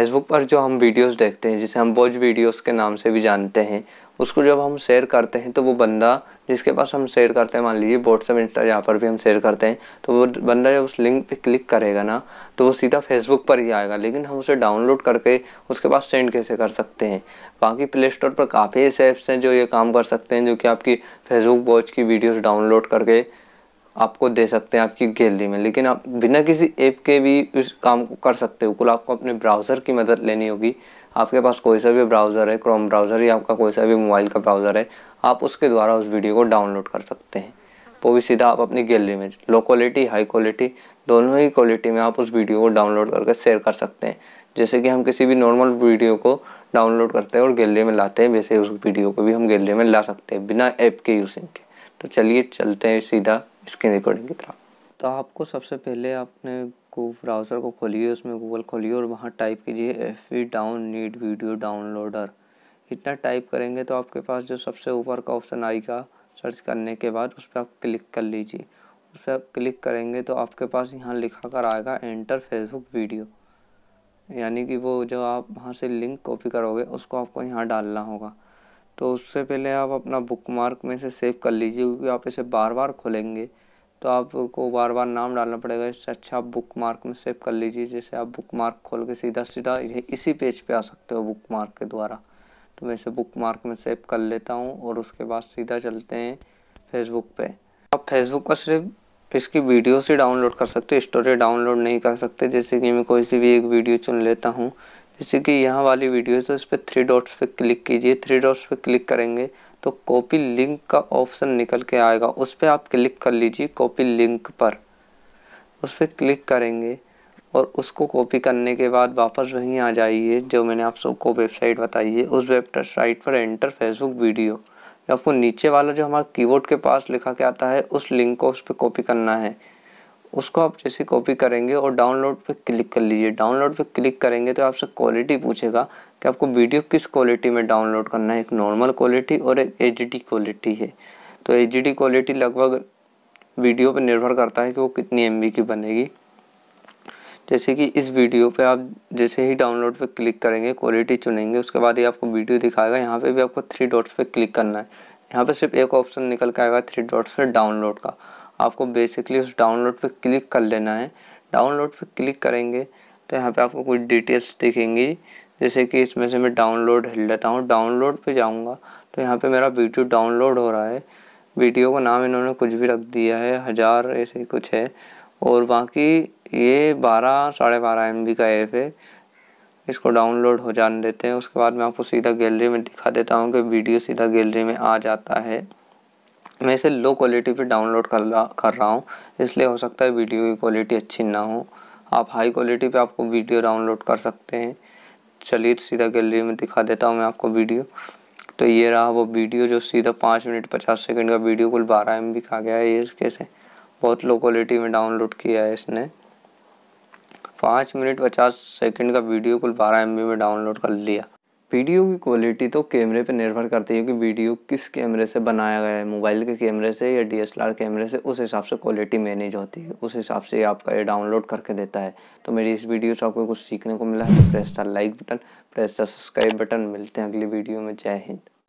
Facebook पर जो हम वीडियोस देखते हैं जिसे हम बोज वीडियोस के नाम से भी जानते हैं उसको जब हम शेयर करते हैं तो वो बंदा जिसके पास हम शेयर करते हैं मान लीजिए व्हाट्सएप इंस्टा यहाँ पर भी हम शेयर करते हैं तो वो बंदा जब उस लिंक पे क्लिक करेगा ना तो वो सीधा फेसबुक पर ही आएगा लेकिन हम उसे डाउनलोड करके उसके पास सेंड कैसे कर सकते हैं बाकी प्ले स्टोर पर काफ़ी ऐसे ऐप्स हैं जो ये काम कर सकते हैं जो कि आपकी फेसबुक वॉच की वीडियोज़ डाउनलोड करके आपको दे सकते हैं आपकी गैलरी में लेकिन आप बिना किसी ऐप के भी इस काम को कर सकते हो कुल आपको अपने ब्राउज़र की मदद लेनी होगी आपके पास कोई सा भी ब्राउज़र है क्रोम ब्राउज़र या आपका कोई सा भी मोबाइल का ब्राउज़र है आप उसके द्वारा उस वीडियो को डाउनलोड कर सकते हैं वो भी सीधा आप अपनी गैलरी में लो क्वालिटी हाई क्वालिटी दोनों ही क्वालिटी में आप उस वीडियो को डाउनलोड करके शेयर कर सकते हैं जैसे कि हम किसी भी नॉर्मल वीडियो को डाउनलोड करते हैं और गैलरी में लाते हैं वैसे उस वीडियो को भी हम गैलरी में ला सकते हैं बिना ऐप के यूजिंग के तो चलिए चलते हैं सीधा स्क्रीन रिकॉर्डिंग की तरफ तो आपको सबसे पहले आपने को ब्राउज़र को खोलिए उसमें गूगल खोलिए और वहाँ टाइप कीजिए F V down need video downloader इतना टाइप करेंगे तो आपके पास जो सबसे ऊपर का ऑप्शन आएगा सर्च करने के बाद उस पर आप क्लिक कर लीजिए उस पर आप क्लिक करेंगे तो आपके पास यहाँ लिखा कर आएगा एंटर फेसबुक वीडियो यानी कि वो जो आप वहाँ से लिंक कॉपी करोगे उसको आपको यहाँ डालना होगा तो उससे पहले आप अपना बुक मार्क में से सेव कर लीजिए क्योंकि आप इसे बार बार खोलेंगे तो आपको बार बार नाम डालना पड़ेगा इससे अच्छा आप बुक मार्क में सेव कर लीजिए जैसे आप बुक मार्क खोल के सीधा सीधा इसी पेज पे आ सकते हो बुक मार्क के द्वारा तो मैं इसे बुक मार्क में सेव कर लेता हूँ और उसके बाद सीधा चलते हैं फेसबुक पे आप फेसबुक पर सिर्फ इसकी वीडियो से डाउनलोड कर सकते स्टोरी डाउनलोड नहीं कर सकते जैसे कि मैं कोई सी भी एक वीडियो चुन लेता हूँ जैसे कि यहाँ वाली वीडियो है उस पर थ्री डॉट्स पे क्लिक कीजिए थ्री डॉट्स पे क्लिक करेंगे तो कॉपी लिंक का ऑप्शन निकल के आएगा उस पर आप क्लिक कर लीजिए कॉपी लिंक पर उस पर क्लिक करेंगे और उसको कॉपी करने के बाद वापस वहीं आ जाइए जो मैंने आप सबको वेबसाइट बताई है उस वेबसाइट पर एंटर फेसबुक वीडियो आपको नीचे वाला जो हमारा कीबोर्ड के पास लिखा के आता है उस लिंक को उस पर कॉपी करना है उसको आप जैसे कॉपी करेंगे और डाउनलोड पे क्लिक कर लीजिए डाउनलोड पे क्लिक करेंगे तो आपसे क्वालिटी पूछेगा कि आपको वीडियो किस क्वालिटी में डाउनलोड करना है एक नॉर्मल क्वालिटी और एक एच क्वालिटी है तो एच क्वालिटी लगभग वीडियो पर निर्भर करता है कि वो कितनी एम की बनेगी जैसे कि इस वीडियो पे आप जैसे ही डाउनलोड पे क्लिक करेंगे क्वालिटी चुनेंगे उसके बाद ही आपको वीडियो दिखाएगा यहाँ पे भी आपको थ्री डॉट्स पे क्लिक करना है यहाँ पे सिर्फ एक ऑप्शन निकल के आएगा थ्री डॉट्स पे डाउनलोड का आपको बेसिकली उस डाउनलोड पे क्लिक कर लेना है डाउनलोड पे क्लिक करेंगे तो यहाँ पे आपको कुछ डिटेल्स दिखेंगी जैसे कि इसमें से मैं डाउनलोड लेता हूँ डाउनलोड पे जाऊँगा तो यहाँ पे मेरा वीडियो डाउनलोड हो रहा है वीडियो का नाम इन्होंने कुछ भी रख दिया है हज़ार ऐसे कुछ है और बाकी ये बारह साढ़े बारह एम का ऐप है इसको डाउनलोड हो जाने देते हैं उसके बाद मैं आपको सीधा गैलरी में दिखा देता हूँ कि वीडियो सीधा गैलरी में आ जाता है मैं इसे लो क्वालिटी पे डाउनलोड कर रहा कर रहा हूँ इसलिए हो सकता है वीडियो की क्वालिटी अच्छी ना हो आप हाई क्वालिटी पे आपको वीडियो डाउनलोड कर सकते हैं चलिए सीधा गैलरी में दिखा देता हूँ मैं आपको वीडियो तो ये रहा वो वीडियो जो सीधा पाँच मिनट पचास सेकेंड का वीडियो कुल बारह एम बी का गया है ये इसके से बहुत लो क्वालिटी में डाउनलोड किया है इसने पाँच मिनट पचास सेकेंड का वीडियो कुल बारह एम बी में डाउनलोड कर लिया वीडियो की क्वालिटी तो कैमरे पर निर्भर करती है कि वीडियो किस कैमरे से बनाया गया है मोबाइल के कैमरे से या डी कैमरे से उस हिसाब से क्वालिटी मैनेज होती है उस हिसाब से आपका ये डाउनलोड करके देता है तो मेरी इस वीडियो से आपको कुछ सीखने को मिला है तो press the like button press the subscribe button मिलते हैं अगली वीडियो में जय हिंद